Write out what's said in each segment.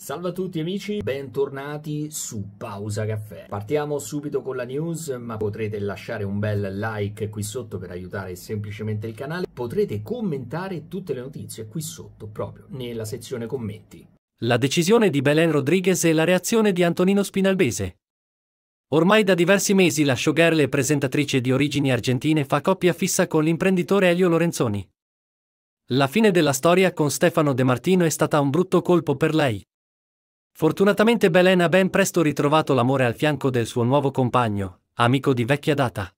Salve a tutti amici, bentornati su Pausa Caffè. Partiamo subito con la news, ma potrete lasciare un bel like qui sotto per aiutare semplicemente il canale. Potrete commentare tutte le notizie qui sotto, proprio nella sezione commenti. La decisione di Belen Rodriguez e la reazione di Antonino Spinalbese. Ormai da diversi mesi la showgirl e presentatrice di origini argentine fa coppia fissa con l'imprenditore Elio Lorenzoni. La fine della storia con Stefano De Martino è stata un brutto colpo per lei, Fortunatamente Belen ha ben presto ritrovato l'amore al fianco del suo nuovo compagno, amico di vecchia data.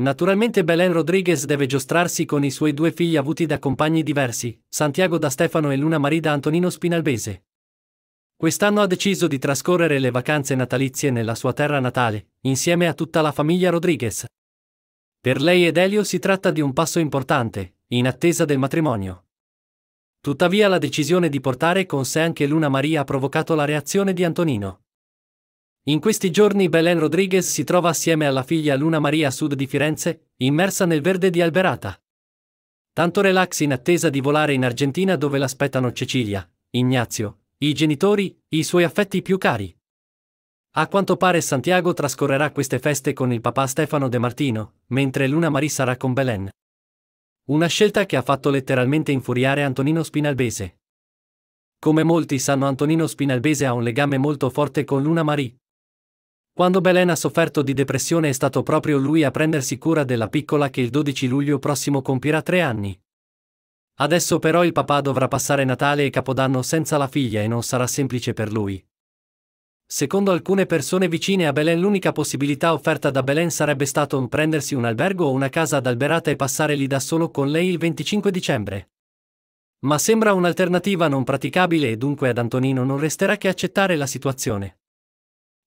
Naturalmente Belen Rodriguez deve giostrarsi con i suoi due figli avuti da compagni diversi, Santiago da Stefano e Luna Marida Antonino Spinalbese. Quest'anno ha deciso di trascorrere le vacanze natalizie nella sua terra natale, insieme a tutta la famiglia Rodriguez. Per lei ed Elio si tratta di un passo importante, in attesa del matrimonio. Tuttavia la decisione di portare con sé anche Luna Maria ha provocato la reazione di Antonino. In questi giorni Belen Rodriguez si trova assieme alla figlia Luna Maria a sud di Firenze, immersa nel verde di Alberata. Tanto relax in attesa di volare in Argentina dove l'aspettano Cecilia, Ignazio, i genitori, i suoi affetti più cari. A quanto pare Santiago trascorrerà queste feste con il papà Stefano De Martino, mentre Luna Maria sarà con Belen. Una scelta che ha fatto letteralmente infuriare Antonino Spinalbese. Come molti sanno Antonino Spinalbese ha un legame molto forte con Luna Marie. Quando Belen ha sofferto di depressione è stato proprio lui a prendersi cura della piccola che il 12 luglio prossimo compirà tre anni. Adesso però il papà dovrà passare Natale e Capodanno senza la figlia e non sarà semplice per lui. Secondo alcune persone vicine a Belen l'unica possibilità offerta da Belen sarebbe stato un prendersi un albergo o una casa ad Alberata e passare lì da solo con lei il 25 dicembre. Ma sembra un'alternativa non praticabile e dunque ad Antonino non resterà che accettare la situazione.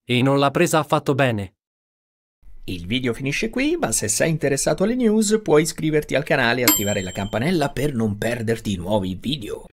E non l'ha presa affatto bene. Il video finisce qui, ma se sei interessato alle news puoi iscriverti al canale e attivare la campanella per non perderti nuovi video.